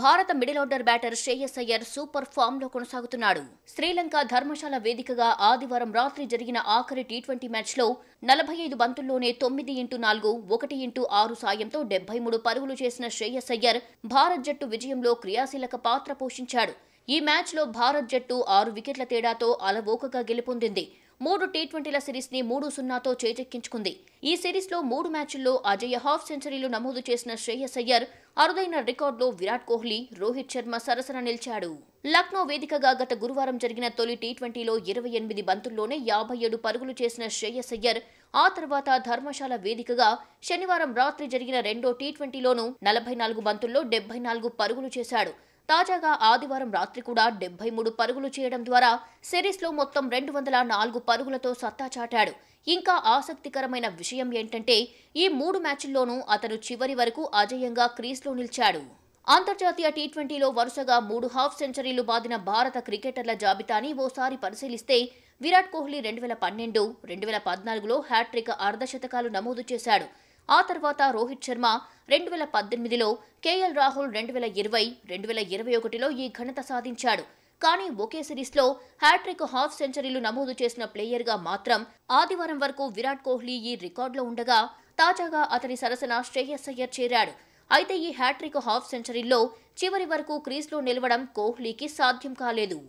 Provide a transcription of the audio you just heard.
భారత middle order batter Shreyas Iyer super form లో కొనసాగుతున్నాడు శ్రీలంక ధర్మశాల వేదికగా ఆదివారం రాత్రి జరిగిన ఆఖరి టీ ట్వంటీ మ్యాచ్లో నలభై ఐదు బంతుల్లోనే తొమ్మిది ఇంటూ నాలుగు ఒకటి ఇంటూ ఆరు సాయంతో డెబ్బై మూడు పరుగులు చేసిన శ్రేయస్ అయ్యర్ భారత్ జట్టు విజయంలో క్రియాశీలక పాత్ర పోషించాడు ఈ మ్యాచ్లో భారత్ జట్టు ఆరు వికెట్ల తేడాతో అలవోకగా గెలుపొందింది మూడు టీ ట్వంటీల సిరీస్ని మూడు సున్నాతో చేజెక్కించుకుంది ఈ సిరీస్లో మూడు మ్యాచ్ల్లో అజయ హాఫ్ సెంచరీలు నమోదు చేసిన శ్రేయస్ అయ్యర్ అరుదైన రికార్డులో విరాట్ కోహ్లీ రోహిత్ శర్మ సరసన నిలిచాడు లక్నో వేదికగా గత గురువారం జరిగిన తొలి టీ ట్వంటీలో ఇరవై ఎనిమిది బంతుల్లోనే యాభై ఏడు పరుగులు చేసిన శ్రేయస్ అయ్యర్ ఆ తర్వాత ధర్మశాల వేదికగా శనివారం రాత్రి జరిగిన రెండో టీ ట్వంటీలోనూ నలభై నాలుగు బంతుల్లో డెబ్బై నాలుగు పరుగులు చేశాడు తాజాగా ఆదివారం రాత్రి కూడా డెబ్బై మూడు పరుగులు చేయడం ద్వారా సిరీస్లో మొత్తం రెండు వందల నాలుగు పరుగులతో సత్తా చాటాడు ఇంకా ఆసక్తికరమైన విషయం ఏంటంటే ఈ మూడు మ్యాచ్ల్లోనూ అతను చివరి వరకు అజయంగా క్రీస్లో నిలిచాడు అంతర్జాతీయ టీ ట్వంటీలో వరుసగా మూడు హాఫ్ సెంచరీలు బాదిన భారత క్రికెటర్ల జాబితాని ఓసారి పరిశీలిస్తే విరాట్ కోహ్లీ రెండు వేల పన్నెండు రెండు వేల పద్నాలుగులో హ్యాట్రిక్ అర్ధశతకాలు నమోదు చేశాడు ఆ తర్వాత రోహిత్ శర్మ రెండు వేల పద్దెనిమిదిలో కేఎల్ రాహుల్ రెండు వేల ఇరవై రెండు వేల ఇరవై ఒకటిలో ఈ ఘనత సాధించాడు కానీ ఒకే సిరీస్లో హ్యాట్రిక్ హాఫ్ సెంచరీలు నమోదు చేసిన ప్లేయర్గా మాత్రం ఆదివారం వరకు విరాట్ కోహ్లీ ఈ రికార్డులో ఉండగా తాజాగా అతని సరసన శ్రేయస్ అయ్యర్ చేరాడు అయితే ఈ హ్యాట్రిక్ హాఫ్ సెంచరీలో చివరి వరకు క్రీజ్లో నిలవడం కోహ్లీకి సాధ్యం కాలేదు